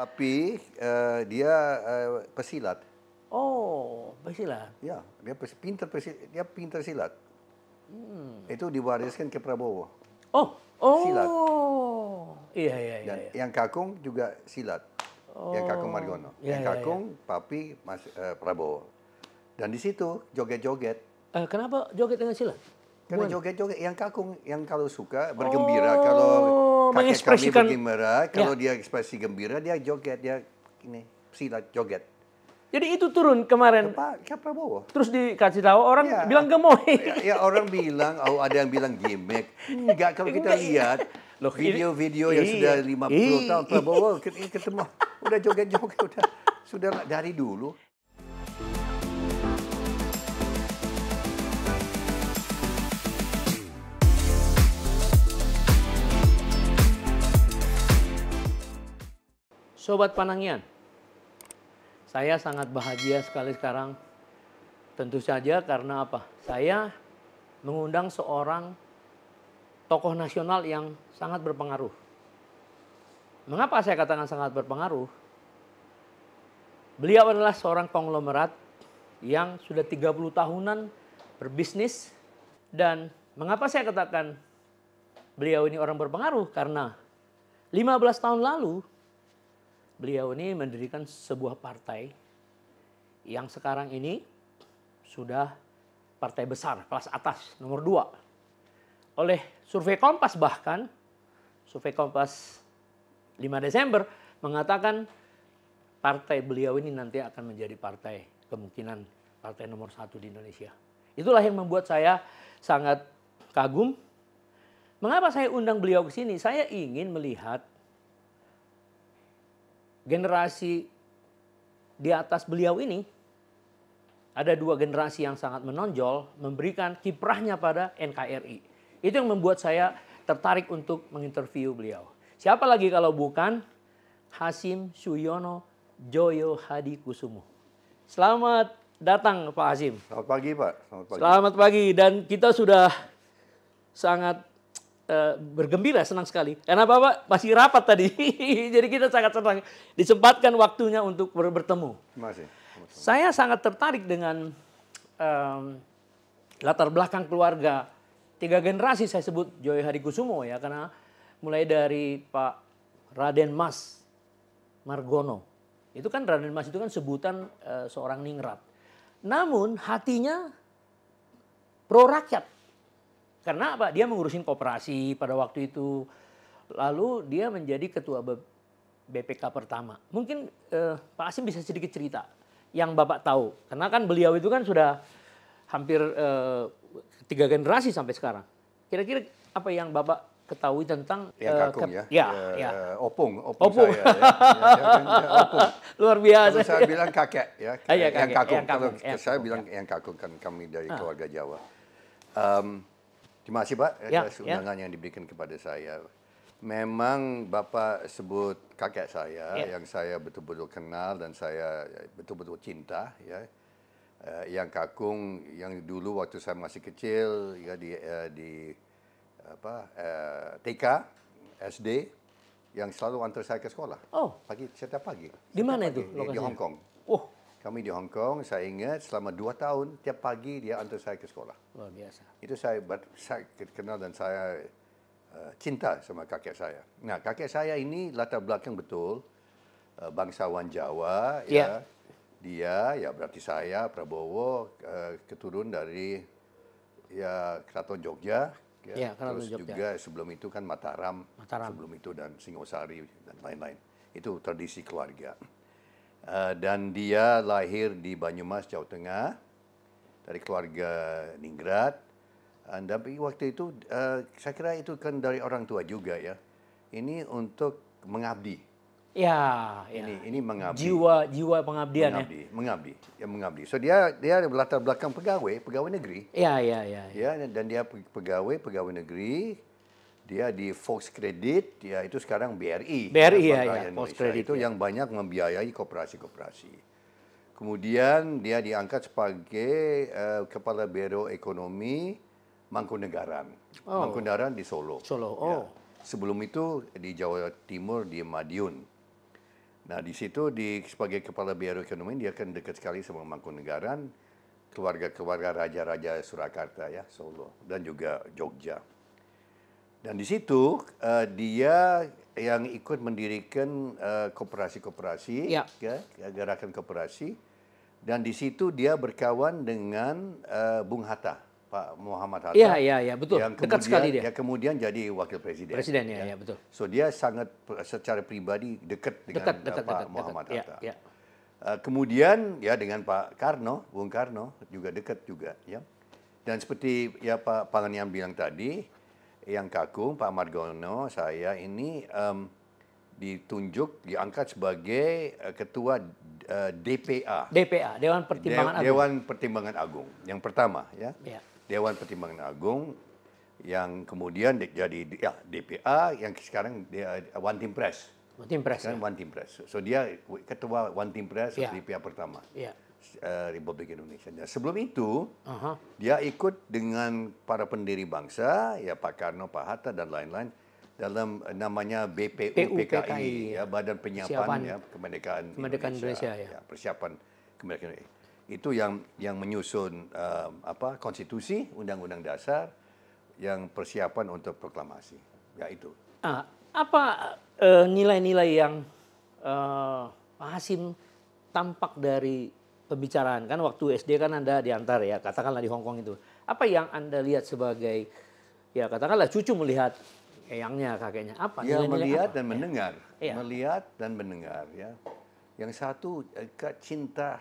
Papi uh, eh, dia uh, pesilat. Oh, pesilat. Ya, dia pes, pintar pesilat, dia pintar silat. Hmm. Itu diwariskan ke Prabowo. Oh, oh. Silat. Iya, iya, iya. Dan iya. yang kakung juga silat. Oh. Yang kakung Margono. Iya, yang kakung iya, iya. iya. Papi Mas uh, Prabowo. Dan di situ joget-joget. Uh, kenapa joget dengan silat? Karena joget-joget yang kakung yang kalau suka bergembira oh. kalau mengekspresikan kami gembira, ya. kalau ya. dia ekspresi gembira dia joget, dia ini silat joget. Jadi itu turun kemarin. Pak, ke Prabowo. Terus dikasih tahu orang ya. bilang gemoy. Ya, ya orang bilang, oh ada yang bilang gimmick. Enggak kalau kita Enggak. Iya. lihat video-video yang iya. sudah 50 tahun Prabowo iya. ketemu udah joget-joget udah sudah dari dulu. Sobat Panangian, saya sangat bahagia sekali sekarang. Tentu saja karena apa? Saya mengundang seorang tokoh nasional yang sangat berpengaruh. Mengapa saya katakan sangat berpengaruh? Beliau adalah seorang konglomerat yang sudah 30 tahunan berbisnis dan mengapa saya katakan beliau ini orang berpengaruh karena 15 tahun lalu beliau ini mendirikan sebuah partai yang sekarang ini sudah partai besar kelas atas nomor dua. Oleh survei Kompas bahkan survei Kompas 5 Desember mengatakan partai beliau ini nanti akan menjadi partai kemungkinan partai nomor satu di Indonesia. Itulah yang membuat saya sangat kagum. Mengapa saya undang beliau ke sini? Saya ingin melihat generasi di atas beliau ini ada dua generasi yang sangat menonjol memberikan kiprahnya pada NKRI. Itu yang membuat saya tertarik untuk menginterview beliau. Siapa lagi kalau bukan Hasim Suyono Joyo Hadi Kusumo. Selamat datang Pak Hasim. Selamat pagi Pak. Selamat pagi. Selamat pagi dan kita sudah sangat Eh, bergembira, senang sekali. Karena Bapak masih rapat tadi. Jadi kita sangat senang disempatkan waktunya untuk ber bertemu. Masih. Saya sangat tertarik dengan um, latar belakang keluarga tiga generasi saya sebut Joy Harikusumo ya karena mulai dari Pak Raden Mas Margono. Itu kan Raden Mas itu kan sebutan uh, seorang ningrat. Namun hatinya pro rakyat. Karena apa? Dia mengurusin koperasi pada waktu itu. Lalu dia menjadi ketua BPK pertama. Mungkin eh, Pak Asim bisa sedikit cerita yang Bapak tahu. Karena kan beliau itu kan sudah hampir eh, tiga generasi sampai sekarang. Kira-kira apa yang Bapak ketahui tentang yang eh, kakung uh, ya, ya, ya. ya. Eh, opung, opung, opung. saya, ya. ya, ya, ya, opung. luar biasa. Kalau saya bilang kakek ya, ah, iya, yang, kakek, kakung. Yang Kalau yang saya bilang ya. yang kakung kan kami dari ah. keluarga Jawa. Um, Terima kasih Pak ya, atas ya. undangan yang diberikan kepada saya. Memang Bapak sebut kakek saya ya. yang saya betul-betul kenal dan saya eh, betul-betul cinta ya. Uh, yang kakung yang dulu waktu saya masih kecil ya di uh, di apa uh, TK, SD yang selalu antar saya ke sekolah. Oh. Pagi setiap pagi. di mana itu? Di, di Hong Kong. Oh. Kami di Hong Kong, saya ingat selama dua tahun, tiap pagi dia antar saya ke sekolah. Luar biasa. Itu saya, saya kenal dan saya uh, cinta sama kakek saya. Nah, kakek saya ini latar belakang betul uh, bangsawan Jawa. Yeah. Ya, dia, ya berarti saya, Prabowo, uh, keturun dari ya Keraton Jogja. Ya, ya terus Jogja. juga sebelum itu kan Mataram, Mataram, sebelum itu dan Singosari dan lain-lain. Itu tradisi keluarga. Eh, dan dia lahir di Banyumas, Jawa Tengah, dari keluarga Ningrat. Uh, eh, tapi waktu itu uh, saya kira itu kan dari orang tua juga ya. Ini untuk mengabdi. Ya, ya. ini ya. ini mengabdi. Jiwa jiwa pengabdian ya. mengabdi, ya. Mengabdi, ya mengabdi. So dia dia latar belakang pegawai, pegawai negeri. Ya, ya, ya. Ya, ya dan dia pegawai pegawai negeri dia di Fox Credit, ya itu sekarang BRI. BRI ya, ya, Fox Credit. Itu ya. yang banyak membiayai koperasi-koperasi. Kemudian dia diangkat sebagai uh, Kepala Biro Ekonomi Mangkunegaran. Oh. Mangkunegaran di Solo. Solo, ya. oh. Ya. Sebelum itu di Jawa Timur, di Madiun. Nah, di situ di sebagai Kepala Biro Ekonomi, dia kan dekat sekali sama Mangkunegaran, keluarga-keluarga raja-raja Surakarta ya, Solo, dan juga Jogja. Dan di situ uh, dia yang ikut mendirikan eh, koperasi-koperasi, ya. ya. ya, gerakan koperasi. Dan di situ dia berkawan dengan uh, Bung Hatta, Pak Muhammad Hatta. Iya, iya, ya, betul. Yang kemudian, Dekat sekali dia. Ya kemudian jadi wakil presiden. Presiden, iya, ya, betul. So dia sangat secara pribadi dekat dengan dekat, dekat, Pak dekat, Muhammad dekat, ya, Hatta. Ya, ya. Uh, kemudian ya dengan Pak Karno, Bung Karno juga dekat juga, ya. Dan seperti ya Pak Panganiam bilang tadi, yang kagum Pak Margono saya ini um, ditunjuk diangkat sebagai uh, ketua uh, eh, DPA. DPA Dewan Pertimbangan Agung. Dewan Pertimbangan Agung yang pertama ya. ya. Dewan Pertimbangan Agung yang kemudian jadi ya DPA yang sekarang dia eh, One Team Press. One Team Press. ya. One Team Press. So dia ketua One Team Press ya. DPA pertama. Ya. Eh, Republik Indonesia. Nah, sebelum itu, uh dia ikut dengan para pendiri bangsa, ya Pak Karno, Pak Hatta dan lain-lain dalam eh, namanya BPUPKI ya Badan Penyiapan ya Kemerdekaan Indonesia, Indonesia ya. ya persiapan kemerdekaan Indonesia. Itu yang yang menyusun um, apa konstitusi, undang-undang dasar yang persiapan untuk proklamasi. Ya itu. Ah, apa nilai-nilai uh, yang uh, Pak Hasim tampak dari pembicaraan kan waktu SD kan anda diantar ya katakanlah di Hong Kong itu apa yang anda lihat sebagai ya katakanlah cucu melihat eyangnya kakeknya apa ya melihat apa? dan ya. mendengar ya. melihat dan mendengar ya yang satu eh, cinta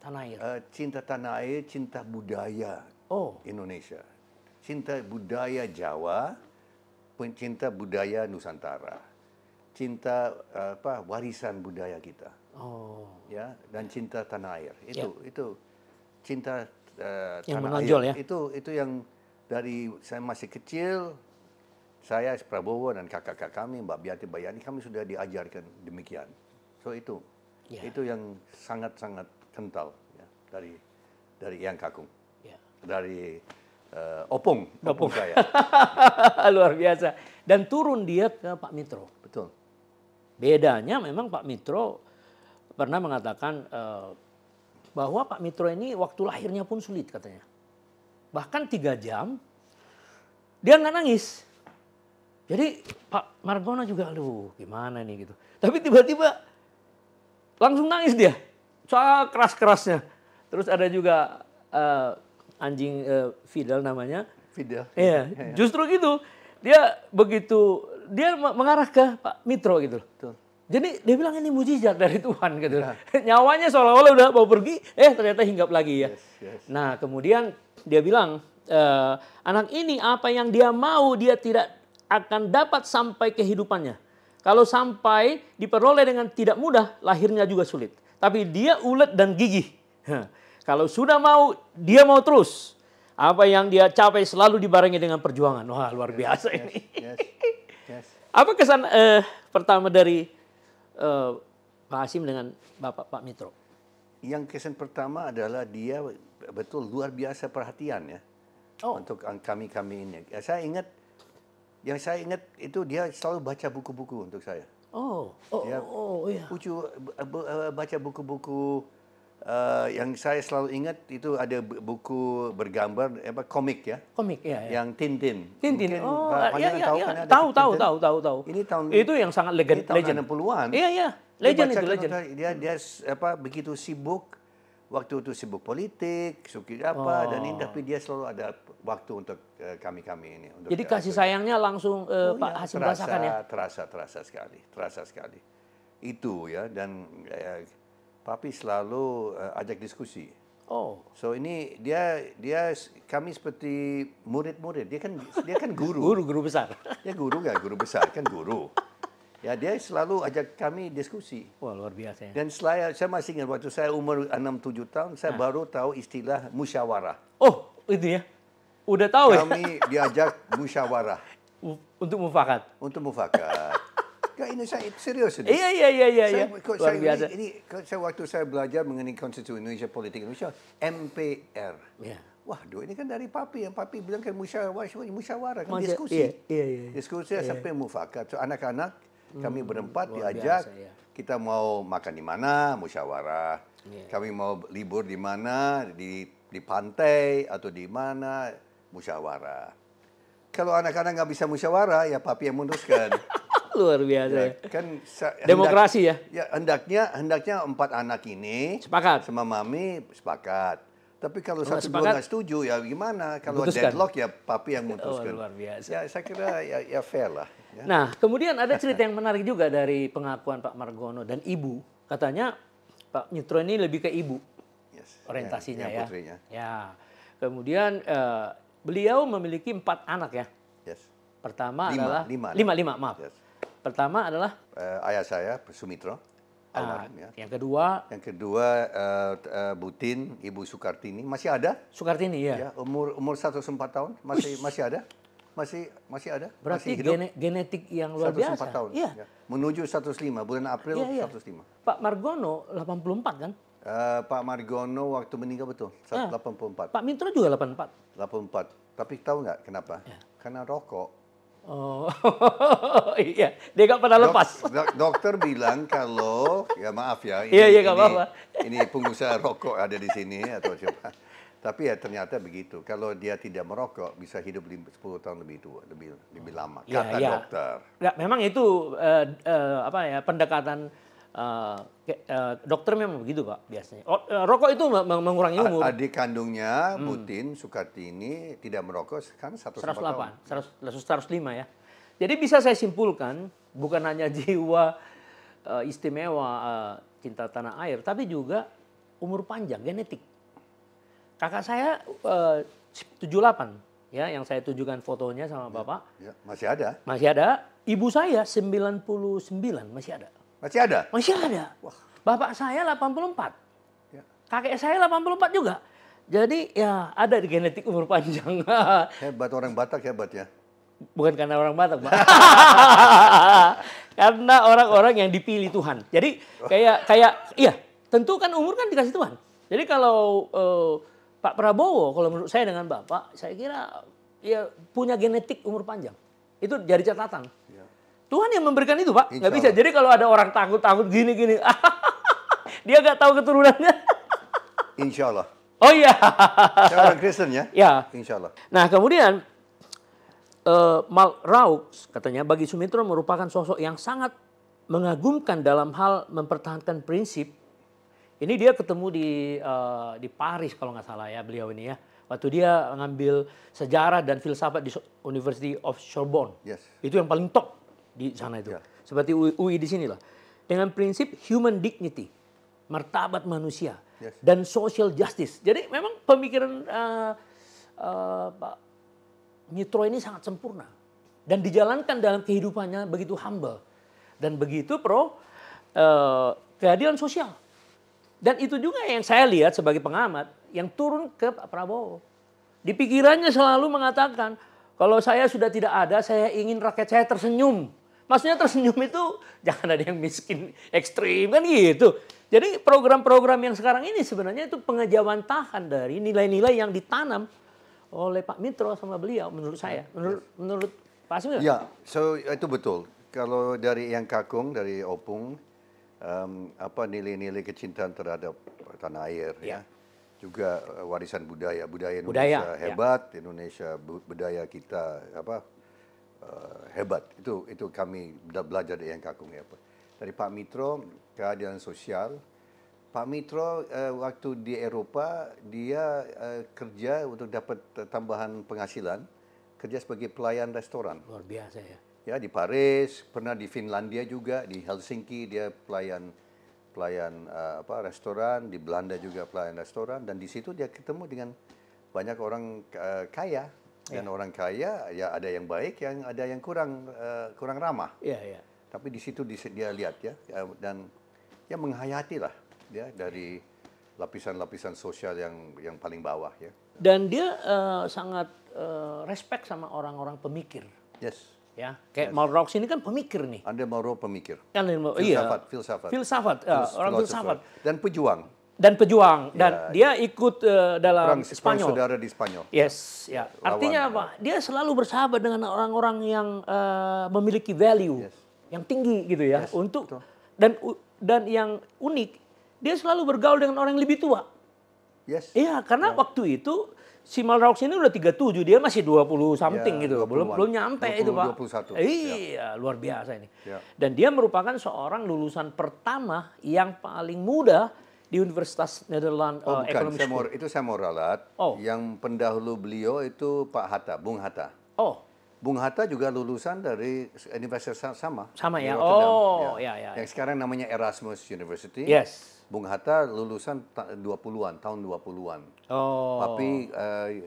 tanah air eh, cinta tanah air cinta budaya oh. Indonesia cinta budaya Jawa pencinta budaya Nusantara cinta apa warisan budaya kita. Oh. Ya, dan cinta tanah air. Itu ya. itu cinta uh, yang tanah menonjol, air. Ya? Itu itu yang dari saya masih kecil saya Prabowo dan kakak-kakak kami Mbak Biati Bayani kami sudah diajarkan demikian. So itu ya. itu yang sangat-sangat kental ya, dari dari Yang Kakung. ya. Dari uh, opung, opung saya. Luar biasa. Dan turun dia ke Pak Mitro. Betul. Bedanya memang Pak Mitro pernah mengatakan eh, bahwa Pak Mitro ini waktu lahirnya pun sulit katanya. Bahkan tiga jam dia nggak nangis. Jadi Pak Margona juga, aduh gimana nih gitu. Tapi tiba-tiba langsung nangis dia, soal keras-kerasnya. Terus ada juga uh, anjing uh, Fidel namanya. Fidel. Iya, yeah. yeah. justru gitu. Dia begitu dia mengarah ke Pak Mitro gitu loh. Jadi dia bilang ini mujizat dari Tuhan gitu. Nah. Nyawanya seolah-olah udah mau pergi, eh ternyata hinggap lagi ya. Yes, yes. Nah kemudian dia bilang e, anak ini apa yang dia mau dia tidak akan dapat sampai kehidupannya. Kalau sampai diperoleh dengan tidak mudah, lahirnya juga sulit. Tapi dia ulet dan gigih. Kalau sudah mau, dia mau terus. Apa yang dia capai selalu dibarengi dengan perjuangan. Wah luar biasa yes, ini. yes. Yes. Apa kesan eh, pertama dari eh, Pak Hasim dengan Bapak Pak Mitro? Yang kesan pertama adalah dia betul luar biasa perhatian ya oh. untuk kami kami ini. Ya, saya ingat yang saya ingat itu dia selalu baca buku-buku untuk saya. Oh, oh, oh, oh, oh, iya. Ucu eh, eh, baca buku-buku uh, yang saya selalu ingat itu ada buku bergambar eh, apa komik ya? Komik ya. ya. Yang Tintin. Tintin. Mungkin, oh, ya, ya, tahu, ya. Kan tahu, tahu, tahu, tahu, tahu. Ini tahun itu yang sangat legend. Ini tahun legend. Iya, iya. Legend itu legend. Dia dia apa begitu sibuk waktu itu sibuk politik, suki apa oh. dan ini oh. tapi dia selalu ada waktu untuk kami-kami eh, ini. Untuk Jadi kasih atur. sayangnya langsung uh, oh, Pak ya, Hasim terasa, rasakan ya. Terasa, terasa sekali, terasa sekali. Itu ya dan ya, papi selalu uh, ajak diskusi. Oh. So ini dia dia kami seperti murid-murid. Dia kan dia kan guru. guru guru besar. Ya guru nggak guru besar kan guru. Ya dia selalu ajak kami diskusi. Wah luar biasa. Ya. Dan saya saya masih ingat waktu saya umur 6-7 tahun saya nah. baru tahu istilah musyawarah. Oh itu ya. Udah tahu kami ya. Kami diajak musyawarah. Untuk mufakat. Untuk mufakat. Enggak ini saya serius ini. Iya iya iya iya. Saya, ya. Luar saya, biasa. Ini, ini saya waktu saya belajar mengenai konstitusi Indonesia politik Indonesia MPR. Iya. Waduh, ini kan dari papi yang papi bilang kan musyawarah, musyawarah kan Masa, diskusi. Iya, iya, iya. Diskusi iya. sampai mufakat. So anak-anak hmm, kami berempat diajak biasa, iya. kita mau makan di mana, musyawarah. Iya. Kami mau libur di mana, di di pantai atau di mana, musyawarah. Kalau anak-anak nggak bisa musyawarah, ya papi yang memutuskan. Luar biasa. Ya, kan demokrasi ya. Ya hendaknya hendaknya empat anak ini sepakat sama mami sepakat. Tapi kalau Enggak oh, satu sepakat, dua nggak setuju ya gimana? Kalau mutuskan. deadlock ya papi yang oh, memutuskan. Oh, luar biasa. Ya saya kira ya, ya fair lah. Ya. Nah kemudian ada cerita yang menarik juga dari pengakuan Pak Margono dan ibu. Katanya Pak Nyutro ini lebih ke ibu yes. orientasinya ya. Ya. ya. Kemudian uh, beliau memiliki empat anak ya. Yes. Pertama lima, adalah lima lima, lima maaf. Yes. Pertama adalah uh, ayah saya Sumitro. Ah, almarhum, ya. Yang kedua, yang kedua uh, uh, Butin, Ibu Sukartini masih ada? Sukartini ya. ya umur umur 104 tahun masih Uish. masih ada? Masih masih ada? Berarti masih hidup? Gene, genetik yang luar 104 biasa. tahun. Ya. Ya. Menuju 105 bulan April ya, ya. 105. Pak Margono 84 kan? Uh, Pak Margono waktu meninggal betul, ya. Ah. 84. Pak Mitro juga 84. 84. Tapi tahu nggak kenapa? Ya. Karena rokok Oh iya, dia nggak pernah dok, lepas. Dok, dokter bilang kalau ya maaf ya ini, iya, iya, ini, apa-apa. ini pengusaha rokok ada di sini atau siapa. Tapi ya ternyata begitu. Kalau dia tidak merokok bisa hidup 10 tahun lebih tua, lebih lebih lama iya, kata ya, ya. dokter. Ya, memang itu uh, uh, apa ya pendekatan Uh, uh, dokter memang begitu pak biasanya. Oh, uh, rokok itu mengurangi umur. Adik kandungnya hmm. Putin hmm. Sukatini tidak merokok sekarang delapan, seratus seratus 105 ya. Jadi bisa saya simpulkan bukan hanya jiwa uh, istimewa uh, cinta tanah air, tapi juga umur panjang genetik. Kakak saya uh, delapan ya yang saya tunjukkan fotonya sama ya, bapak. Ya, ya, masih ada. Masih ada. Ibu saya 99 masih ada. Masih ada? Masih ada. Wah. Bapak saya 84. Ya. Kakek saya 84 juga. Jadi ya ada di genetik umur panjang. Hebat orang Batak hebat ya. Bukan karena orang Batak, Pak. karena orang-orang yang dipilih Tuhan. Jadi oh. kayak kayak iya, tentu kan umur kan dikasih Tuhan. Jadi kalau eh, Pak Prabowo kalau menurut saya dengan Bapak, saya kira ya punya genetik umur panjang. Itu jadi catatan. Tuhan yang memberikan itu, Pak. Nggak bisa. Jadi kalau ada orang takut-takut gini-gini, dia nggak tahu keturunannya. Insya Allah. Oh iya. Saya orang Kristen ya. Ya. Insya Allah. Nah kemudian uh, Mal Rauk katanya bagi Sumitro merupakan sosok yang sangat mengagumkan dalam hal mempertahankan prinsip. Ini dia ketemu di uh, di Paris kalau nggak salah ya beliau ini ya. Waktu dia ngambil sejarah dan filsafat di University of Sorbonne. Yes. Itu yang paling top di sana itu. Ya. Seperti UI, UI di sini lah. Dengan prinsip human dignity, martabat manusia yes. dan social justice. Jadi memang pemikiran uh, uh, Pak Mitro ini sangat sempurna dan dijalankan dalam kehidupannya begitu humble dan begitu pro uh, keadilan sosial. Dan itu juga yang saya lihat sebagai pengamat yang turun ke Pak Prabowo. Di pikirannya selalu mengatakan, kalau saya sudah tidak ada, saya ingin rakyat saya tersenyum. Maksudnya tersenyum itu jangan ada yang miskin ekstrim kan gitu. Jadi program-program yang sekarang ini sebenarnya itu pengejawantahan dari nilai-nilai yang ditanam oleh Pak Mitro sama beliau menurut saya. Menurut, yes. Ya. menurut Pak Asmi? Ya, so itu betul. Kalau dari yang kakung, dari opung, um, apa nilai-nilai kecintaan terhadap tanah air ya. ya. Juga eh, warisan budaya, budaya Indonesia budaya, hebat, ya. Indonesia budaya kita apa uh, hebat. Itu itu kami belajar dari yang Kakung ya, pak Dari Pak Mitro keadilan sosial. Pak Mitro uh, waktu di Eropa dia uh, kerja untuk dapat tambahan penghasilan kerja sebagai pelayan restoran. Luar biasa ya. Ya di Paris, pernah di Finlandia juga, di Helsinki dia pelayan pelayan uh, apa restoran, di Belanda juga pelayan restoran dan di situ dia ketemu dengan banyak orang uh, kaya dan yeah. orang kaya ya ada yang baik, yang ada yang kurang uh, kurang ramah. Iya, yeah, iya. Yeah. Tapi di situ dia lihat ya, ya dan ya menghayati lah ya dari lapisan-lapisan sosial yang yang paling bawah ya. Dan dia uh, sangat uh, respect sama orang-orang pemikir. Yes. Ya, kayak yes. ini kan pemikir nih. Anda Malraux pemikir. Kan filsafat, iya. filsafat. Filsafat. Filsafat, uh, orang filsafat. Dan pejuang dan pejuang ya. dan ya, dia ikut uh, dalam perang, Spanyol. Perang saudara di Spanyol. Yes, ya. Lawan. Artinya apa? Dia selalu bersahabat dengan orang-orang yang uh, memiliki value yes. yang tinggi gitu ya yes, untuk betul. dan dan yang unik dia selalu bergaul dengan orang yang lebih tua. Yes. Iya, karena ya. waktu itu si Malraux ini udah 37, dia masih 20 something ya, gitu. Belum belum nyampe 20, itu, Pak. 21. Iya, ya. luar biasa ini. Ya. Dan dia merupakan seorang lulusan pertama yang paling muda di Universitas Nederland oh, uh, saya mau, Itu saya mau ralat. Oh. Yang pendahulu beliau itu Pak Hatta, Bung Hatta. Oh. Bung Hatta juga lulusan dari universitas sama. Sama ya. Oh, ya. ya. ya ya. Yang sekarang namanya Erasmus University. Yes. Bung Hatta lulusan 20-an, tahun 20-an. Oh. Tapi uh, eh,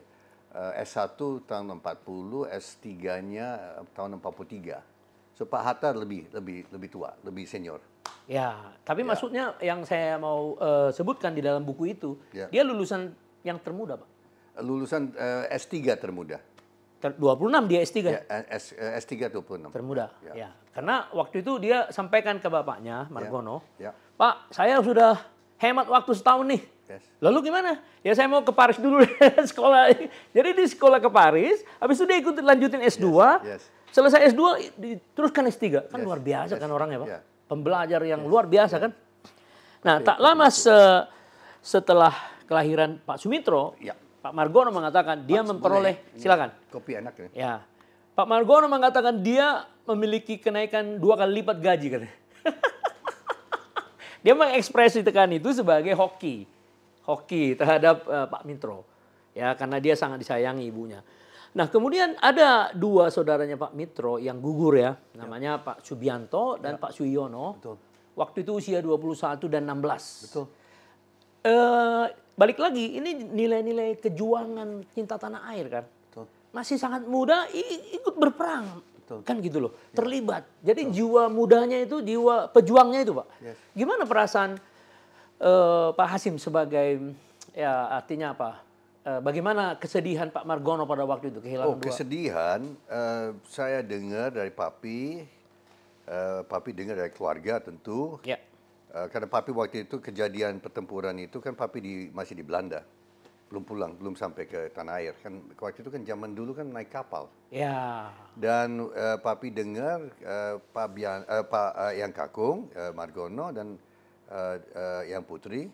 eh, S1 tahun 40, S3-nya tahun 43. So Pak Hatta lebih lebih lebih tua, lebih senior. Ya, tapi ya. maksudnya yang saya mau uh, sebutkan di dalam buku itu, ya. dia lulusan yang termuda, Pak. Lulusan uh, eh, S3 termuda. Ter 26 dia S3. Ya, eh, S, S3 26. Termuda. Ya. ya. Karena waktu itu dia sampaikan ke bapaknya, ya. Margono, ya. Ya. "Pak, saya sudah hemat waktu setahun nih." Yes. Lalu gimana? Ya saya mau ke Paris dulu sekolah. Jadi di sekolah ke Paris, habis itu dia ikut lanjutin S2. Yes. Yes. Selesai S2 diteruskan S3. Kan yes. luar biasa yes. kan orangnya, Pak. Yeah pembelajar yang luar biasa kan. Nah, tak lama se setelah kelahiran Pak Sumitro, ya. Pak Margono mengatakan dia memperoleh silakan. Kopi enak ya. ya. Pak Margono mengatakan dia memiliki kenaikan dua kali lipat gaji kan. dia tekan itu sebagai hoki. Hoki terhadap uh, Pak Mitro. Ya, karena dia sangat disayangi ibunya. Nah kemudian ada dua saudaranya Pak Mitro yang gugur ya, namanya ya. Pak Subianto dan ya. Pak Suyono. Betul. Waktu itu usia 21 dan 16. Betul. E, balik lagi, ini nilai-nilai kejuangan cinta tanah air kan. Betul. Masih sangat muda ikut berperang. Betul. Kan gitu loh, ya. terlibat. Jadi Betul. jiwa mudanya itu, jiwa pejuangnya itu Pak. Yes. Gimana perasaan e, Pak Hasim sebagai, ya artinya apa, Eh, bagaimana kesedihan Pak Margono pada waktu itu kehilangan oh, dua? kesedihan uh, saya dengar dari papi, uh, papi dengar dari keluarga tentu. Ya. Uh, karena papi waktu itu kejadian pertempuran itu kan papi di, masih di Belanda belum pulang, belum sampai ke tanah air. Kan waktu itu kan zaman dulu kan naik kapal. Ya. Dan uh, papi dengar uh, Pak Bian, uh, Pak uh, yang Kakung, uh, Margono dan uh, uh, yang Putri,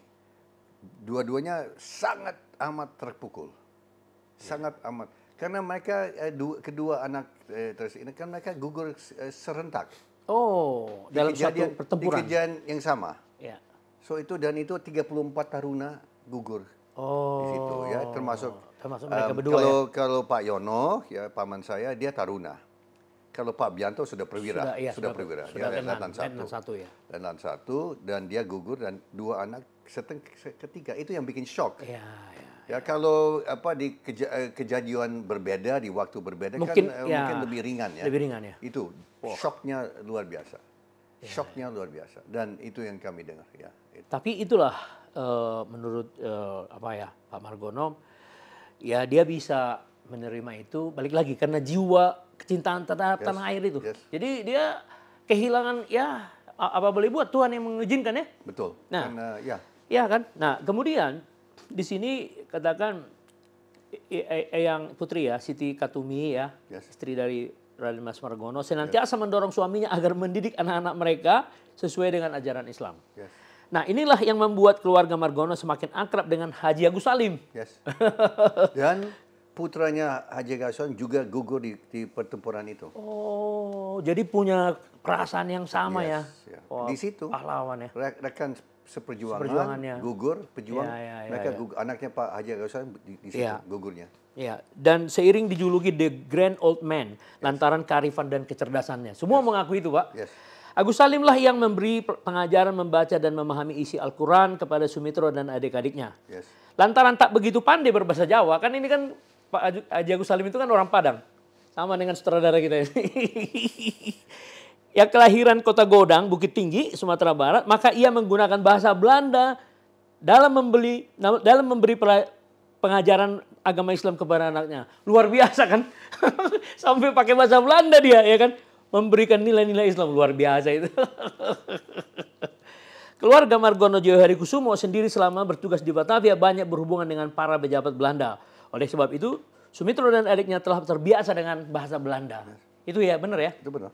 dua-duanya sangat amat terpukul. Ya. Sangat amat. Karena mereka eh, dua, kedua anak eh, terus ini kan mereka gugur eh, serentak. Oh, di dalam kejadian, satu pertempuran. Di kejadian yang sama. Ya. So itu dan itu 34 taruna gugur. Oh. Di situ ya termasuk termasuk mereka um, berdua ya? kalau, ya. Kalau Pak Yono ya paman saya dia taruna. Kalau Pak Bianto sudah perwira, sudah, iya, sudah, sudah perwira. Sudah dia dan satu. dan satu ya. dan satu dan dia gugur dan dua anak ketiga itu yang bikin shock. Iya, iya, ya, ya, ya, ya. kalau apa di kej eh, kejadian berbeda di waktu berbeda kan, mungkin, kan ya, mungkin lebih ringan ya. Lebih ringan ya. Itu oh. shocknya luar biasa. Ya, shocknya ya. luar biasa dan itu yang kami dengar ya. Tapi itulah uh, menurut uh, apa ya Pak Margono ya dia bisa menerima itu balik lagi karena jiwa kecintaan terhadap yes, tanah air itu. Yes. Jadi dia kehilangan ya apa boleh buat Tuhan yang mengizinkan ya. Betul. Nah, karena ya Ya kan? Nah, kemudian di sini katakan e, e, e, yang putri ya, Siti Katumi ya, yes. istri dari Raden Mas Margono, senantiasa yes. mendorong suaminya agar mendidik anak-anak mereka sesuai dengan ajaran Islam. Yes. Nah inilah yang membuat keluarga Margono semakin akrab dengan Haji Agus Salim. Yes. Dan putranya Haji Gason juga gugur di, di pertempuran itu. Oh, jadi punya perasaan yang sama yes, ya. ya. Wah, di situ. Pahlawan ya. Rekan seperjuangan, seperjuangannya. gugur, pejuang. Ya, ya, ya, mereka ya. Gugur, anaknya Pak Haji Agus di, di ya. gugurnya. Ya, dan seiring dijuluki The Grand Old Man yes. lantaran kearifan dan kecerdasannya. Semua yes. mengakui itu, Pak. Yes. Agus lah yang memberi pengajaran membaca dan memahami isi Al-Quran kepada Sumitro dan adik-adiknya. Yes. Lantaran tak begitu pandai berbahasa Jawa, kan ini kan Pak Haji Agus Salim itu kan orang Padang. Sama dengan sutradara kita ini. ya kelahiran kota Godang, Bukit Tinggi, Sumatera Barat, maka ia menggunakan bahasa Belanda dalam membeli dalam memberi pengajaran agama Islam kepada anaknya. Luar biasa kan? Sampai pakai bahasa Belanda dia ya kan? Memberikan nilai-nilai Islam luar biasa itu. Keluarga Margono Joyohari Kusumo sendiri selama bertugas di Batavia banyak berhubungan dengan para pejabat Belanda. Oleh sebab itu, Sumitro dan adiknya telah terbiasa dengan bahasa Belanda. Itu ya, benar ya? Itu benar.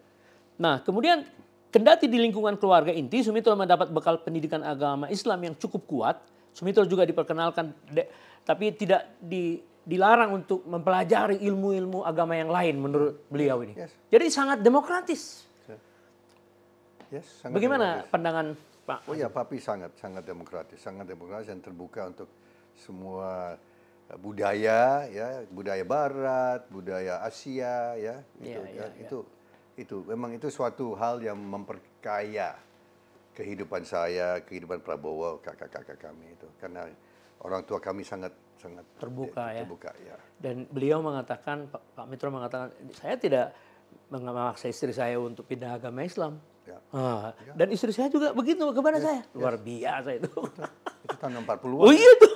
Nah, kemudian kendati di lingkungan keluarga inti, Sumitro mendapat bekal pendidikan agama Islam yang cukup kuat. Sumitro juga diperkenalkan, de, tapi tidak di, dilarang untuk mempelajari ilmu-ilmu agama yang lain menurut beliau ini. Yes. Jadi sangat demokratis. Yes, sangat Bagaimana demokratis. pandangan Pak? Oh ya, Papi sangat sangat demokratis, sangat demokratis dan terbuka untuk semua eh, budaya ya budaya barat budaya Asia ya itu iya, ya, ya, ya. itu iya itu memang itu suatu hal yang memperkaya kehidupan saya, kehidupan Prabowo, kakak-kakak kami itu karena orang tua kami sangat sangat terbuka ya. Terbuka ya. Dan beliau mengatakan Pak, Pak mengatakan saya tidak memaksa istri saya untuk pindah agama Islam. Ya. Ah, ya. Dan istri saya juga begitu kepada ya. saya. Ya. Luar biasa itu. Itu, itu tahun 40-an. Oh ya. iya tuh.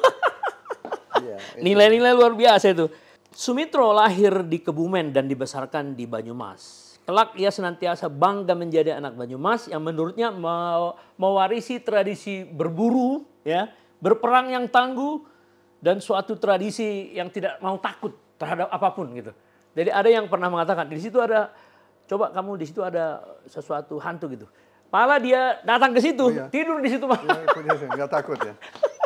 nilai iya, Nilai-nilai luar biasa itu. Sumitro lahir di Kebumen dan dibesarkan di Banyumas. Kelak ia senantiasa bangga menjadi anak Banyumas yang menurutnya mewarisi tradisi berburu, ya, berperang yang tangguh dan suatu tradisi yang tidak mau takut terhadap apapun gitu. Jadi ada yang pernah mengatakan di situ ada coba kamu di situ ada sesuatu hantu gitu. Pala dia datang ke situ, oh, iya. tidur di situ. pak. Iya, Enggak takut ya.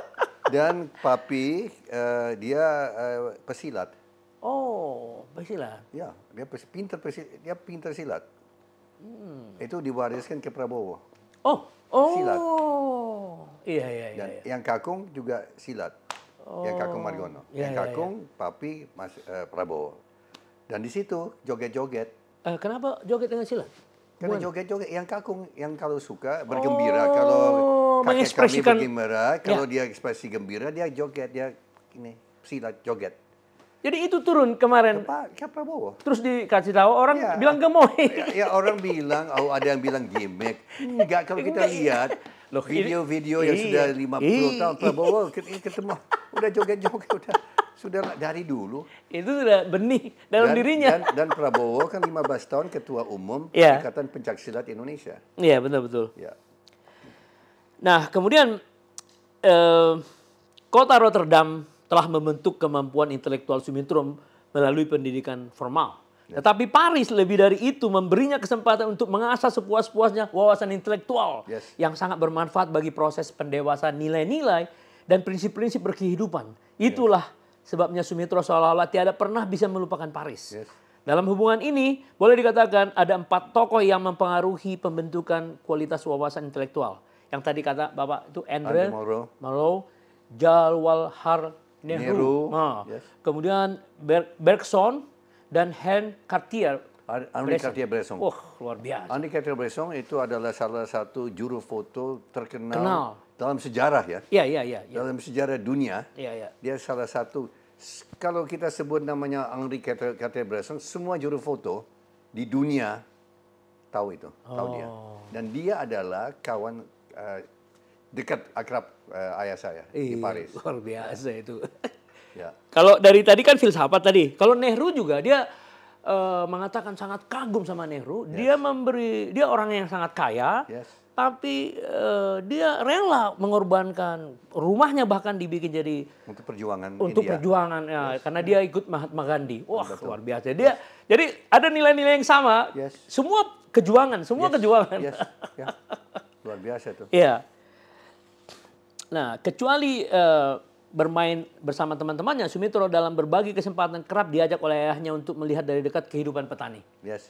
Dan papi uh, dia uh, pesilat Oh, pesilat. Ya, dia pes, pinter pesilat, dia pinter silat. Hmm. Itu diwariskan ke Prabowo. Oh, oh. Silat. Iya, iya, iya. Dan iya. yang kakung juga silat. Oh. Yang kakung Margono. Oh, iya, yang kakung iya, iya. papi Mas uh, Prabowo. Dan di situ joget-joget. Uh, kenapa joget dengan silat? Karena joget-joget yang kakung yang kalau suka oh, bergembira oh, kalau kakek kami bergembira, kalau ya. dia ekspresi gembira dia joget dia ini silat joget. Jadi itu turun kemarin. Ke Pak, ke Prabowo. Terus dikasih tahu orang ya. bilang gemoy. Ya, ya orang bilang, oh ada yang bilang gimmick. Enggak, kalau kita Enggak. Iya. lihat Loh, video-video yang iya. sudah 50 puluh iya. tahun Prabowo ketemu udah joget-joget udah sudah dari dulu itu sudah benih dalam dan, dirinya dan, dan Prabowo kan 15 tahun ketua umum ya. Ikatan Pencaksilat Indonesia. Iya, benar betul. Ya. Nah, kemudian eh, kota Rotterdam telah membentuk kemampuan intelektual Sumitrum melalui pendidikan formal. Ya. Tetapi Paris lebih dari itu memberinya kesempatan untuk mengasah sepuas-puasnya wawasan intelektual yes. yang sangat bermanfaat bagi proses pendewasaan nilai-nilai dan prinsip-prinsip berkehidupan. Itulah yes. sebabnya Sumitro seolah-olah tiada pernah bisa melupakan Paris. Yes. Dalam hubungan ini boleh dikatakan ada empat tokoh yang mempengaruhi pembentukan kualitas wawasan intelektual. Yang tadi kata Bapak itu Andrew Andre Jalwal Har Nehru, Nehru Ha. yes. kemudian Ber Bergson dan Hen Cartier. Henri Cartier-Bresson. Oh, luar biasa. Henri Cartier-Bresson itu adalah salah satu juru foto terkenal Kenal. dalam sejarah ya. Iya, iya, iya. Ya. Dalam sejarah dunia. Iya, iya. Dia salah satu kalau kita sebut namanya Henri Cartier-Bresson, semua juru foto di dunia tahu itu, tahu dia. Oh. Dan dia adalah kawan uh, dekat akrab eh, ayah saya Iyi, di iya, Paris. Luar biasa ya. itu. ya. Kalau dari tadi kan filsafat tadi. Kalau Nehru juga dia eh, mengatakan sangat kagum sama Nehru. Yes. Dia memberi dia orang yang sangat kaya. Yes. Tapi eh, dia rela mengorbankan rumahnya bahkan dibikin jadi untuk perjuangan untuk India. perjuangan ya, yes. karena dia ikut Mahatma Gandhi. Wah, Betul. luar biasa. Dia yes. jadi ada nilai-nilai yang sama. Yes. Semua kejuangan, semua yes. kejuangan. Yes. Yeah. Luar biasa itu Iya. yeah. Nah, kecuali uh, bermain bersama teman-temannya, Sumitro dalam berbagi kesempatan kerap diajak oleh ayahnya untuk melihat dari dekat kehidupan petani. Yes.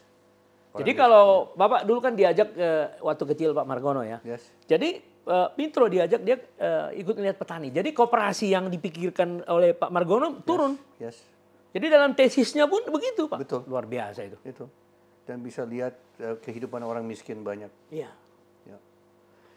Orang Jadi biasa. kalau iya. Bapak dulu kan diajak uh, waktu kecil Pak Margono ya. Yes. Jadi uh, Mitro diajak dia uh, ikut melihat petani. Jadi kooperasi yang dipikirkan oleh Pak Margono turun. yes. Jadi dalam tesisnya pun begitu Pak. Betul. Luar biasa itu. Itu. Dan bisa lihat uh, kehidupan orang miskin banyak. Iya. Yeah.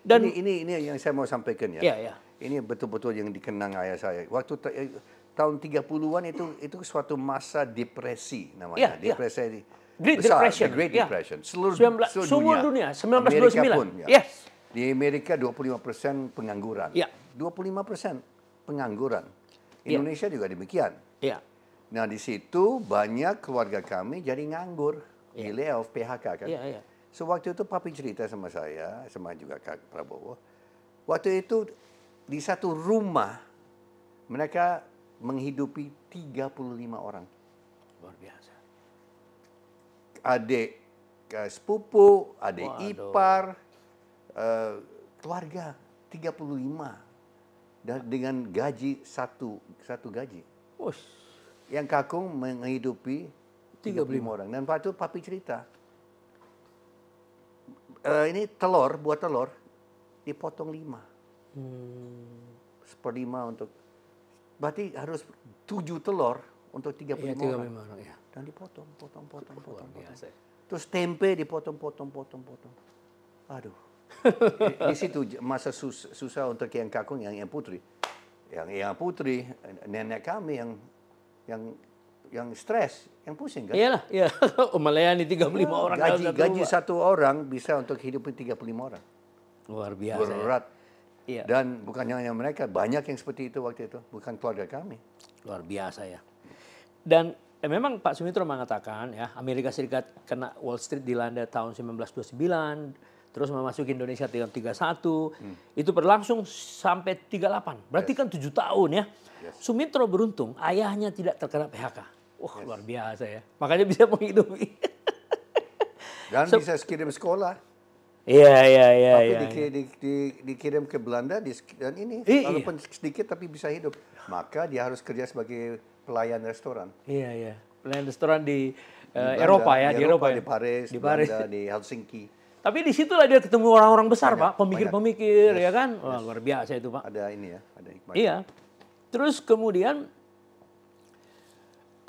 Dan ini, ini ini yang saya mau sampaikan ya. Yeah, yeah. Ini betul-betul yang dikenang ayah saya. Waktu ta eh, tahun 30-an itu itu suatu masa depresi namanya. Yeah, ya. depresi yeah. Great besar, Depression. The Great ya. Depression. Seluruh, seluruh, seluruh dunia. dunia 1929. Amerika pun, ya. Yes. Di Amerika 25% pengangguran. Yeah. 25% pengangguran. Ya. Indonesia yeah. juga demikian. Yeah. Nah, di situ banyak keluarga kami jadi nganggur. Yeah. Di layoff PHK kan. Yeah, yeah. Sewaktu itu Papi cerita sama saya, sama juga Kak Prabowo. Waktu itu di satu rumah mereka menghidupi 35 orang. Luar biasa. Adik eh, sepupu, adik Waduh. ipar, uh, keluarga 35 dan dengan gaji satu satu gaji. Us, Yang kakung menghidupi 35, 35 orang. Dan waktu itu papi cerita, uh, ini telur buat telur dipotong lima. Hmm. Seperlima untuk berarti harus tujuh telur untuk tiga puluh iya, lima orang. ya. Dan dipotong, potong, potong, potong, potong. Biasa. Terus tempe dipotong, potong, potong, potong. Aduh. di, di situ masa sus, susah untuk yang kakung yang yang putri. Yang yang putri nenek kami yang yang yang stres, yang pusing kan? Iyalah, iya. Melayani 35 hmm, orang. Gaji satu gaji satu orang bisa untuk hidupin 35 orang. Luar biasa. Ya. Berat. Ya. Dan bukan hanya mereka, banyak yang seperti itu waktu itu, bukan keluarga kami. Luar biasa ya. Dan eh, memang Pak Sumitro mengatakan ya, Amerika Serikat kena Wall Street dilanda tahun 1929, terus memasuki Indonesia tahun 31. Hmm. Itu berlangsung sampai 38. Berarti yes. kan 7 tahun ya. Yes. Sumitro beruntung ayahnya tidak terkena PHK. Wah luar biasa ya. Makanya bisa menghidupi. Dan so, bisa kirim sekolah. Iya iya iya. Tapi ya, dikirim, ya. Di, di, dikirim ke Belanda di, dan ini I, iya. walaupun iya. sedikit tapi bisa hidup. Maka dia harus kerja sebagai pelayan restoran. Iya iya. Pelayan restoran di, uh, Belanda, Eropa ya di Eropa, ya? di Paris, di Paris, Belanda, di Helsinki. Tapi di situlah dia ketemu orang-orang besar banyak, pak, pemikir-pemikir ya yes, ya kan, yes. Wah, luar biasa itu pak. Ada ini ya, ada hikmah. Iya. Terus kemudian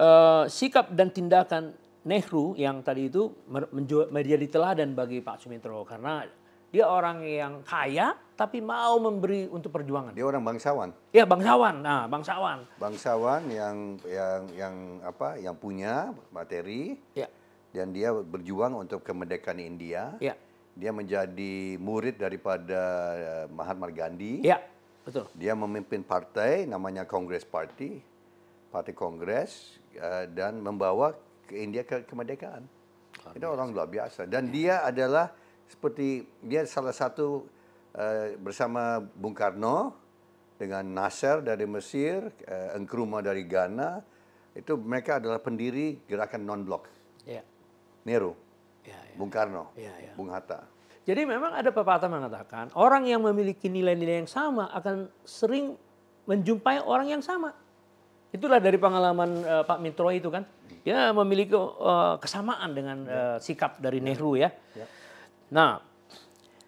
uh, sikap dan tindakan Nehru yang tadi itu menjadi teladan bagi Pak Sumitro karena dia orang yang kaya tapi mau memberi untuk perjuangan. Dia orang bangsawan. ya bangsawan, nah bangsawan. Bangsawan yang yang yang apa? Yang punya materi. Ya. Dan dia berjuang untuk kemerdekaan India. Ya. Dia menjadi murid daripada eh, Mahatma Gandhi. Ya, betul. Dia memimpin partai namanya Kongres Party, Partai Kongres Eh, dan membawa ke India ke kemerdekaan. Luar itu orang luar biasa dan ya. dia adalah seperti dia salah satu uh, bersama Bung Karno dengan Nasser dari Mesir, uh, Nkrumah dari Ghana. Itu mereka adalah pendiri gerakan non-blok. Ya. Nero, ya, ya. Bung Karno, ya, ya. Bung Hatta. Jadi memang ada pepatah mengatakan orang yang memiliki nilai-nilai yang sama akan sering menjumpai orang yang sama. Itulah dari pengalaman uh, Pak Mitro itu kan. ya memiliki uh, kesamaan dengan uh, sikap dari ya. Nehru ya. ya. Nah,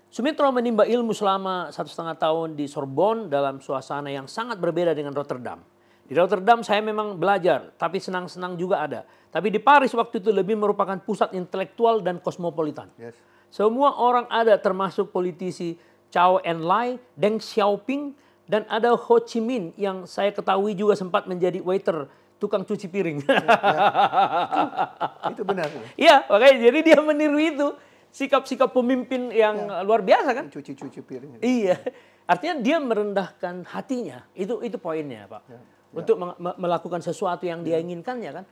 Sumitro menimba ilmu selama satu setengah tahun di Sorbonne dalam suasana yang sangat berbeda dengan Rotterdam. Di Rotterdam saya memang belajar, tapi senang-senang juga ada. Tapi di Paris waktu itu lebih merupakan pusat intelektual dan kosmopolitan. Yes. Semua orang ada termasuk politisi Chao Enlai, Deng Xiaoping, dan ada Ho Chi Minh yang saya ketahui juga sempat menjadi waiter tukang cuci piring. Ya, ya. itu benar. Iya, makanya jadi dia meniru itu sikap-sikap pemimpin yang ya. luar biasa kan? Cuci-cuci piring. Iya. Artinya dia merendahkan hatinya. Itu itu poinnya, Pak. Ya, ya. Untuk melakukan sesuatu yang dia inginkan ya kan.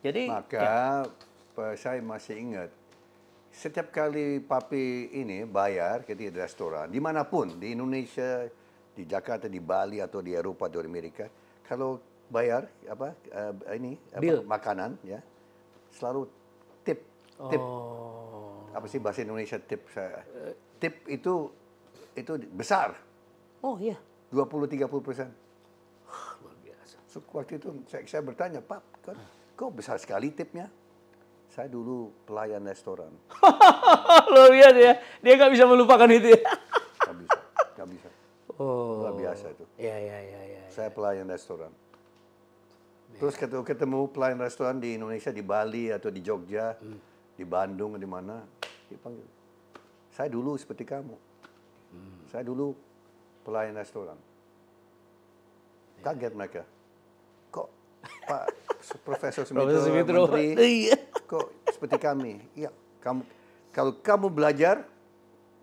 Jadi maka ya. saya masih ingat setiap kali papi ini bayar ke di restoran dimanapun di Indonesia di Jakarta, di Bali atau di Eropa atau di Amerika, kalau bayar apa uh, ini Bill. apa, makanan ya selalu tip tip oh. apa sih bahasa Indonesia tip saya tip itu itu besar oh iya dua puluh tiga puluh persen luar biasa so, waktu itu saya, saya bertanya pak kan kok besar sekali tipnya saya dulu pelayan restoran luar biasa ya dia nggak bisa melupakan itu ya Oh. Luar biasa itu. Iya, iya, iya. Ya, Saya pelayan restoran. Ya. Terus ketemu, ketemu pelayan restoran di Indonesia, di Bali atau di Jogja, hmm. di Bandung, di mana, dipanggil. Saya dulu seperti kamu. Hmm. Saya dulu pelayan restoran. Ya. Kaget mereka. Kok Pak Profesor Sumitro, iya. kok seperti kami? Iya, kamu kalau kamu belajar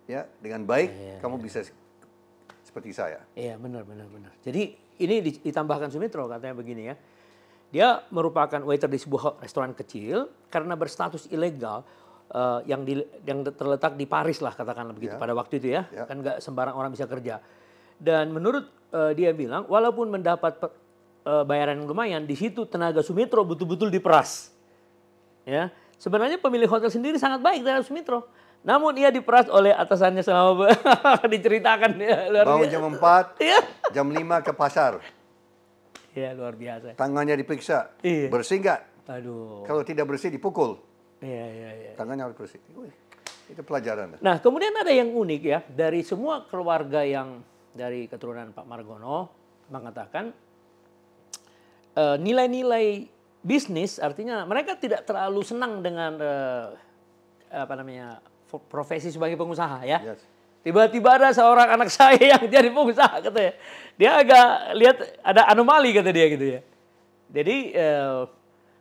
ya dengan baik, ya, ya, kamu ya. bisa seperti saya. Iya benar benar benar. Jadi ini ditambahkan Sumitro katanya begini ya. Dia merupakan waiter di sebuah restoran kecil karena berstatus ilegal uh, yang di, yang terletak di Paris lah katakanlah begitu ya. pada waktu itu ya. ya. Kan nggak sembarang orang bisa kerja. Dan menurut uh, dia bilang walaupun mendapat per, uh, bayaran yang lumayan di situ tenaga Sumitro betul-betul diperas. Ya. Sebenarnya pemilik hotel sendiri sangat baik terhadap Sumitro namun ia diperas oleh atasannya selama diceritakan ya luar Bangun biasa. jam 4, iya. jam 5 ke pasar. Iya luar biasa. Tangannya diperiksa, iya. bersih nggak? Aduh. Kalau tidak bersih dipukul. Iya iya iya. Tangannya harus bersih. itu pelajaran. Nah kemudian ada yang unik ya dari semua keluarga yang dari keturunan Pak Margono mengatakan eh, nilai-nilai uh, bisnis artinya mereka tidak terlalu senang dengan uh, apa namanya profesi sebagai pengusaha ya. tiba Tiba-tiba ada seorang anak saya yang jadi pengusaha katanya. Dia agak lihat ada anomali kata dia gitu ya. Jadi eh,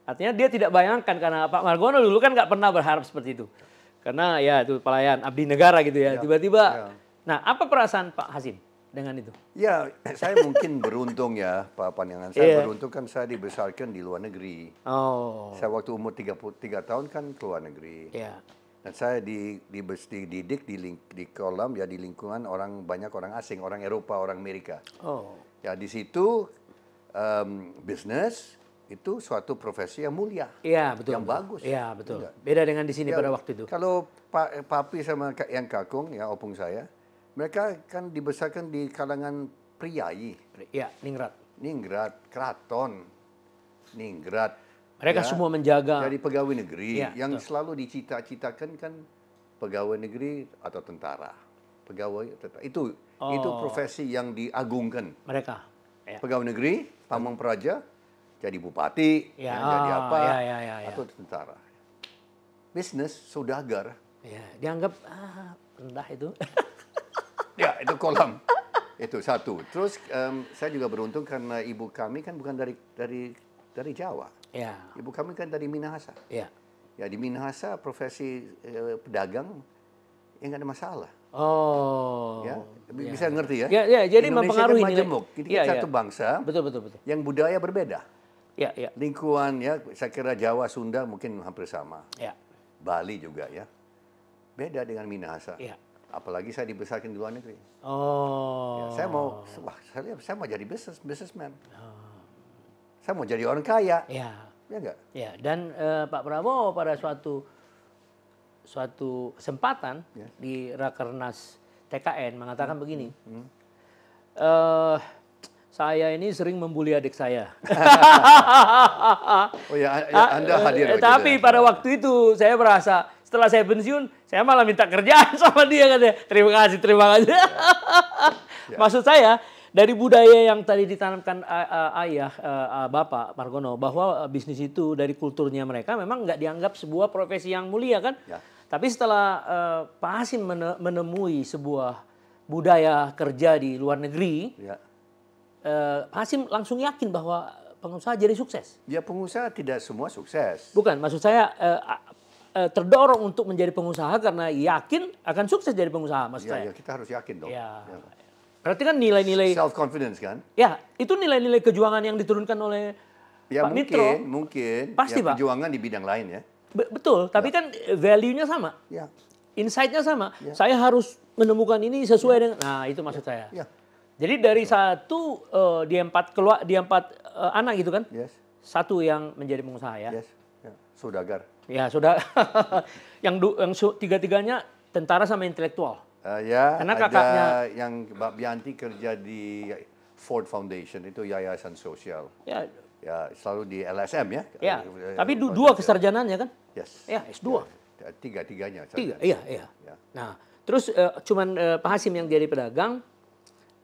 artinya dia tidak bayangkan karena Pak Margono dulu kan nggak pernah berharap seperti itu. Karena ya itu pelayan abdi negara gitu ya. ya. Tiba-tiba. Ya, ya. Nah apa perasaan Pak Hasim dengan itu? Ya saya mungkin beruntung ya Pak Pandangan. Saya yeah. beruntung kan saya dibesarkan di luar negeri. Oh. Saya waktu umur 33 tahun kan ke luar negeri. Yeah dan saya di, di, dididik di, ling, di kolam ya di lingkungan orang banyak orang asing, orang Eropa, orang Amerika. Oh. Ya di situ um, bisnis itu suatu profesi yang mulia. Iya, betul. Yang betul. bagus. Iya, betul. Enggak. Beda dengan di sini ya, pada waktu itu. Kalau Pak papi sama yang kakung ya opung saya, mereka kan dibesarkan di kalangan priayi. Iya, ningrat. Ningrat, keraton. Ningrat mereka ya, semua menjaga. Jadi pegawai negeri ya, yang betul. selalu dicita-citakan kan pegawai negeri atau tentara. Pegawai tentara. itu oh. itu profesi yang diagungkan. Mereka. Ya. Pegawai negeri, pamong praja, jadi bupati, ya. ya jadi apa, ya, ya, ya, ya. atau tentara. Bisnis, saudagar. Ya, dianggap ah, rendah itu. ya, itu kolam. itu satu. Terus um, saya juga beruntung karena ibu kami kan bukan dari dari dari Jawa Ya. Ibu kami kan dari Minahasa. Ya. Ya di Minahasa profesi eh, pedagang ya nggak ada masalah. Oh. Ya, ya. bisa ya. ngerti ya? Ya, ya jadi Indonesia kan mempengaruhi kan majemuk. ya, satu ya. bangsa. Betul, betul, betul. Yang budaya berbeda. Ya, ya. Lingkungan ya, saya kira Jawa, Sunda mungkin hampir sama. Ya. Bali juga ya. Beda dengan Minahasa. Ya. Apalagi saya dibesarkan di luar negeri. Oh. Ya, saya mau, wah, saya, saya mau jadi business, businessman. Oh saya mau jadi orang kaya. Iya. Ya. Ya enggak? Ya, dan uh, Pak Prabowo pada suatu suatu kesempatan ya. di Rakernas TKN mengatakan hmm. begini. Hmm. Uh, saya ini sering membuli adik saya. oh ya, ya, ya ah, Anda eh, hadir. Uh, tapi itu. Ya. pada waktu itu saya merasa setelah saya pensiun, saya malah minta kerjaan sama dia katanya. Terima kasih, terima kasih. ya. Maksud saya, ya dari budaya yang tadi ditanamkan ayah bapak Margono bahwa e, bisnis itu dari kulturnya mereka memang nggak dianggap sebuah profesi yang mulia kan. Ya. Tapi setelah e, Pak Hasim menemui sebuah budaya kerja di luar negeri, ya. E, Pak Hasim langsung yakin bahwa pengusaha jadi sukses. Ya pengusaha tidak semua sukses. Bukan, maksud saya uh, terdorong untuk menjadi pengusaha karena yakin akan sukses jadi pengusaha, maksud ya, Ya kita harus yakin dong. Ya. ya. Berarti kan nilai-nilai self confidence kan? Ya, itu nilai-nilai kejuangan yang diturunkan oleh ya, Pak mungkin, Nitro. mungkin. Pasti, ya, Pak. Kejuangan di bidang lain ya. Be betul, tapi ya. kan eh, value-nya sama. Ya. Insight-nya sama. Ya. Saya harus menemukan ini sesuai ya. dengan Nah, itu maksud ya. saya. Ya. Jadi dari betul. satu uh, di empat keluar di empat uh, anak gitu kan? Yes. Satu yang menjadi pengusaha ya. Yes. Ya. Sudagar. Ya, sudah yang yang tiga-tiganya tentara sama intelektual. Uh, ya, Karena ada kakaknya yang Mbak Bianti kerja di Ford Foundation itu yayasan sosial. Ya, ya selalu di LSM ya. Ya, uh, tapi du dua kesarjanaannya kan? Yes. Ya, S2. Ya, tiga-tiganya. Tiga, iya, iya. Ya. Nah, terus uh, cuman uh, Pak Hasim yang jadi pedagang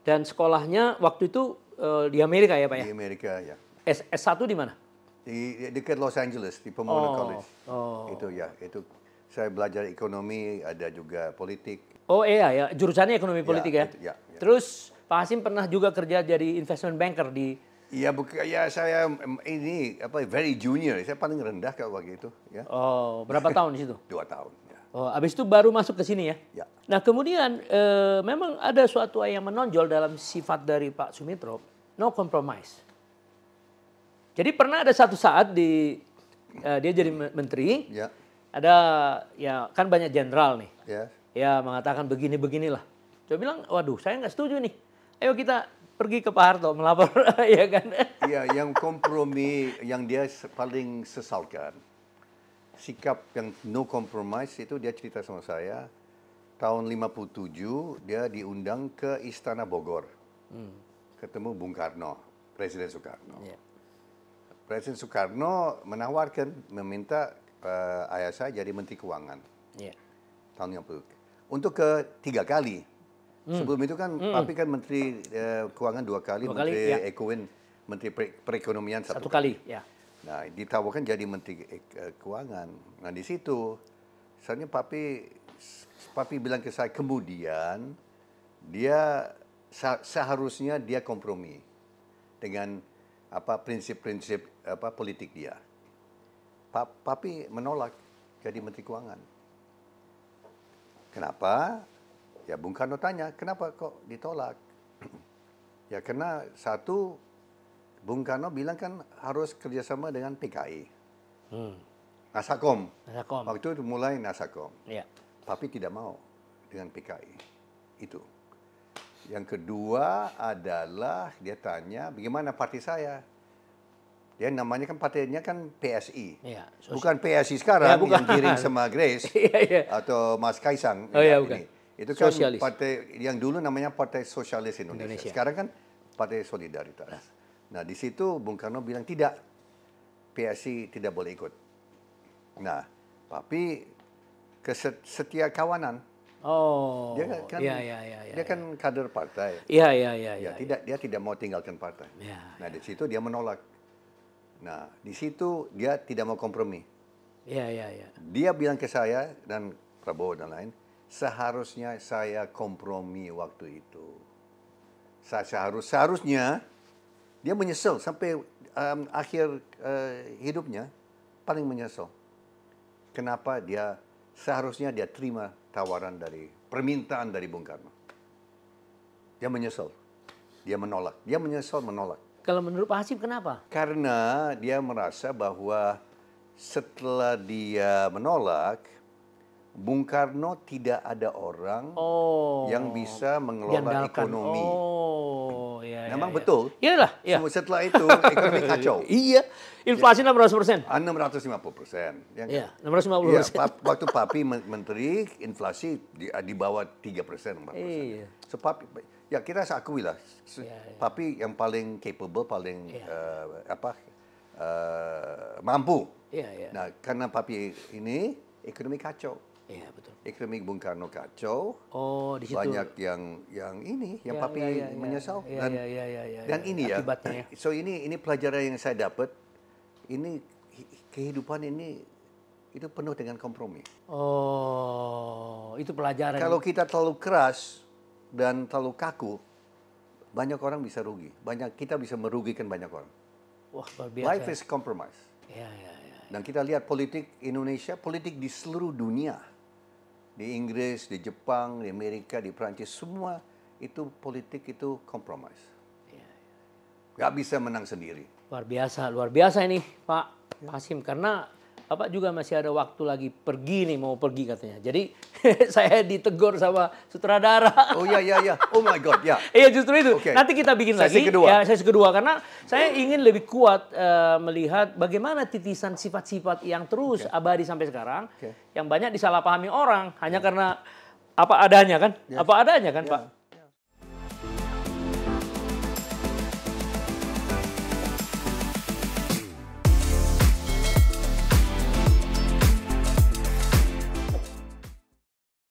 dan sekolahnya waktu itu uh, di Amerika ya, Pak ya? Di Amerika, ya. S S1 di mana? Di dekat Los Angeles, di Pomona oh, College. Oh. Itu ya, itu saya belajar ekonomi, ada juga politik. Oh iya ya, jurusannya ekonomi ya, politik ya. ya? ya, ya. Terus Pak Hasim pernah juga kerja jadi investment banker di Iya, buka, ya saya ini apa very junior, saya paling rendah kalau waktu itu. Ya. Oh, berapa tahun di situ? Dua tahun. Ya. Oh, habis itu baru masuk ke sini ya? Ya. Nah kemudian e, memang ada suatu yang menonjol dalam sifat dari Pak Sumitro, no compromise. Jadi pernah ada satu saat di e, dia jadi menteri, ya ada ya kan banyak jenderal nih. Yeah. Ya mengatakan begini beginilah. Coba bilang, waduh saya nggak setuju nih. Ayo kita pergi ke Pak Harto melapor, ya kan? Iya, yang kompromi yang dia paling sesalkan sikap yang no compromise itu dia cerita sama saya tahun 57 dia diundang ke Istana Bogor hmm. ketemu Bung Karno Presiden Soekarno yeah. Presiden Soekarno menawarkan meminta uh, ayah saya jadi Menteri Keuangan yeah. tahun 60. Untuk ketiga kali. Mm. Sebelum itu kan mm. Papi kan Menteri uh, Keuangan dua kali, dua Menteri kali, ya. Ekoin, Menteri Pre Perekonomian satu, satu kali. kali. Ya. Nah, ditawarkan jadi Menteri eh, Keuangan. Nah, di situ soalnya Papi Papi bilang ke saya kemudian dia seharusnya dia kompromi dengan apa prinsip-prinsip apa politik dia papi menolak jadi Menteri Keuangan. Kenapa? Ya Bung Karno tanya, kenapa kok ditolak? ya karena satu, Bung Karno bilang kan harus kerjasama dengan PKI. Hmm. Nasakom. Nasakom. Waktu itu mulai Nasakom. Ya. Papi tidak mau dengan PKI. Itu. Yang kedua adalah dia tanya, bagaimana parti saya? dia ya, namanya kan partainya kan PSI. Ya, bukan PSI sekarang ya, bukan. yang giring sama Grace iya, iya. atau Mas Kaisang. Oh, ya, Ini. Itu kan Sosialis. partai yang dulu namanya Partai Sosialis Indonesia. Indonesia. Sekarang kan Partai Solidaritas. Nah. nah, di situ Bung Karno bilang tidak. PSI tidak boleh ikut. Nah, tapi kesetia kawanan. Oh. Dia kan ya, ya, ya, ya, dia kan iya. kader partai. Iya, iya, iya. Ya, ya, tidak ya. dia tidak mau tinggalkan partai. Ya, nah, ya. di situ dia menolak Nah, di situ dia tidak mau kompromi. Iya, iya, iya. Dia bilang ke saya dan Prabowo dan lain, seharusnya saya kompromi waktu itu. Saya seharus, seharusnya dia menyesal sampai um, akhir uh, hidupnya paling menyesal. Kenapa dia seharusnya dia terima tawaran dari permintaan dari Bung Karno. Dia menyesal. Dia menolak. Dia menyesal menolak. Kalau menurut Pak Hasib kenapa? Karena dia merasa bahwa setelah dia menolak, Bung Karno tidak ada orang oh, yang bisa mengelola diandalkan. ekonomi. Oh, ya, Memang ya, betul. Iyalah. Ya. Setelah itu ekonomi kacau. iya. Inflasi enam ratus persen. Ah, ya iya, enam ratus lima puluh persen. Iya. Enam ratus lima puluh persen. Waktu Papi menteri, inflasi di, di bawah tiga persen, empat persen. Ya. Iya. So, Papi, Ya kita akui lah. Ya, ya. Papi yang paling capable, paling ya. uh, apa uh, mampu. Ya, ya. Nah karena papi ini ekonomi kacau. Iya betul. Ekonomi Bung Karno kacau. Oh di situ. Banyak yang yang ini yang ya, papi ya, ya, ya. menyesal ya, dan ya, ya, ya, ya, dan ya, ini ya. Akibatnya. Ya. So ini ini pelajaran yang saya dapat. Ini kehidupan ini itu penuh dengan kompromi. Oh, itu pelajaran. Kalau kita terlalu keras, dan terlalu kaku, banyak orang bisa rugi. Banyak kita bisa merugikan banyak orang. Wah, luar biasa. Life is compromise. Ya, ya, ya. ya. Dan kita lihat politik Indonesia, politik di seluruh dunia. Di Inggris, di Jepang, di Amerika, di Prancis, semua itu politik itu compromise. Ya, ya. Gak bisa menang sendiri. Luar biasa, luar biasa ini Pak ya. Hasim. Karena Bapak juga masih ada waktu lagi pergi nih mau pergi katanya. Jadi saya ditegur sama sutradara. Oh iya iya iya. Oh my god, ya. Yeah. iya justru itu. Okay. Nanti kita bikin sesi lagi. kedua. Ya, sesi kedua karena saya ingin lebih kuat uh, melihat bagaimana titisan sifat-sifat yang terus okay. abadi sampai sekarang okay. yang banyak disalahpahami orang hanya yeah. karena apa adanya kan? Yeah. Apa adanya kan, yeah. Pak?